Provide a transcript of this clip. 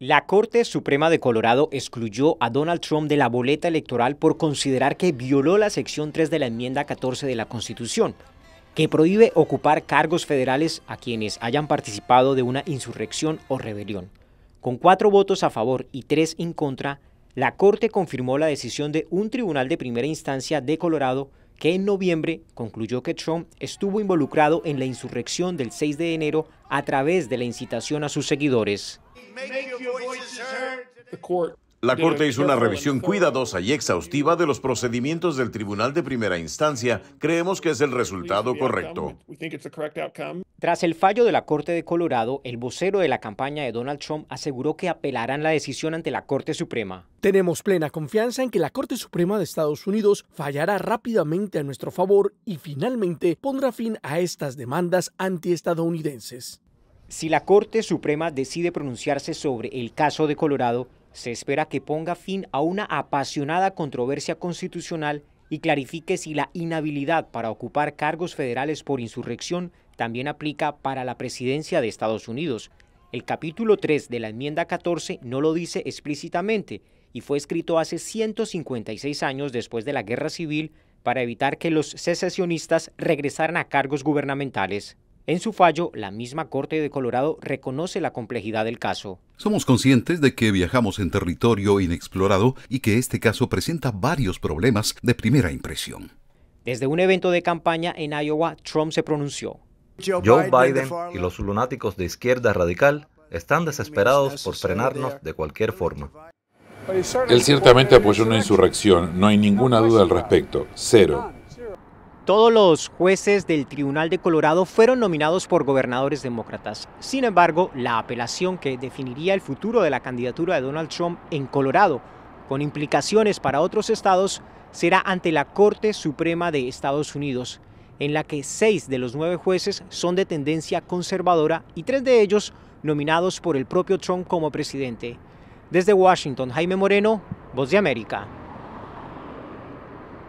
La Corte Suprema de Colorado excluyó a Donald Trump de la boleta electoral por considerar que violó la sección 3 de la enmienda 14 de la Constitución, que prohíbe ocupar cargos federales a quienes hayan participado de una insurrección o rebelión. Con cuatro votos a favor y tres en contra, la Corte confirmó la decisión de un tribunal de primera instancia de Colorado que en noviembre concluyó que Trump estuvo involucrado en la insurrección del 6 de enero a través de la incitación a sus seguidores. La Corte hizo una revisión cuidadosa y exhaustiva de los procedimientos del Tribunal de Primera Instancia. Creemos que es el resultado correcto. Tras el fallo de la Corte de Colorado, el vocero de la campaña de Donald Trump aseguró que apelarán la decisión ante la Corte Suprema. Tenemos plena confianza en que la Corte Suprema de Estados Unidos fallará rápidamente a nuestro favor y finalmente pondrá fin a estas demandas antiestadounidenses. Si la Corte Suprema decide pronunciarse sobre el caso de Colorado, se espera que ponga fin a una apasionada controversia constitucional y clarifique si la inhabilidad para ocupar cargos federales por insurrección también aplica para la presidencia de Estados Unidos. El capítulo 3 de la enmienda 14 no lo dice explícitamente y fue escrito hace 156 años después de la Guerra Civil para evitar que los secesionistas regresaran a cargos gubernamentales. En su fallo, la misma Corte de Colorado reconoce la complejidad del caso. Somos conscientes de que viajamos en territorio inexplorado y que este caso presenta varios problemas de primera impresión. Desde un evento de campaña en Iowa, Trump se pronunció. Joe Biden y los lunáticos de izquierda radical están desesperados por frenarnos de cualquier forma. Él ciertamente apoyó una insurrección, no hay ninguna duda al respecto, cero. Todos los jueces del Tribunal de Colorado fueron nominados por gobernadores demócratas. Sin embargo, la apelación que definiría el futuro de la candidatura de Donald Trump en Colorado, con implicaciones para otros estados, será ante la Corte Suprema de Estados Unidos, en la que seis de los nueve jueces son de tendencia conservadora y tres de ellos nominados por el propio Trump como presidente. Desde Washington, Jaime Moreno, Voz de América.